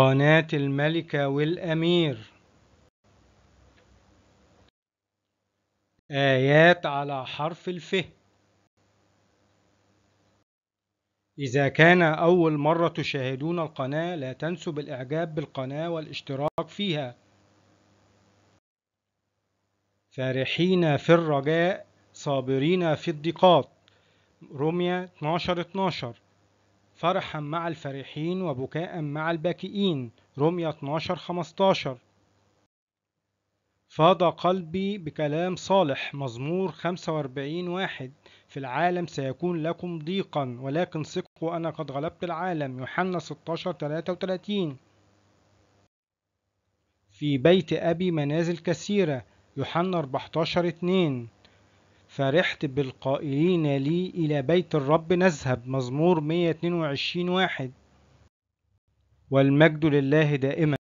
قناة الملكة والأمير آيات على حرف الف إذا كان أول مرة تشاهدون القناة لا تنسوا بالإعجاب بالقناة والاشتراك فيها فرحين في الرجاء صابرين في الضيقات رومية 12 12 فرحا مع الفرحين وبكاء مع الباكئين رمية 12 15 فاض قلبي بكلام صالح مزمور 45 واحد في العالم سيكون لكم ضيقا ولكن ثقوا أنا قد غلبت العالم يوحنا 16 33 في بيت أبي منازل كثيرة يوحنا 14 2 فرحت بالقائلين لي إلى بيت الرب نذهب مزمور 122 واحد والمجد لله دائما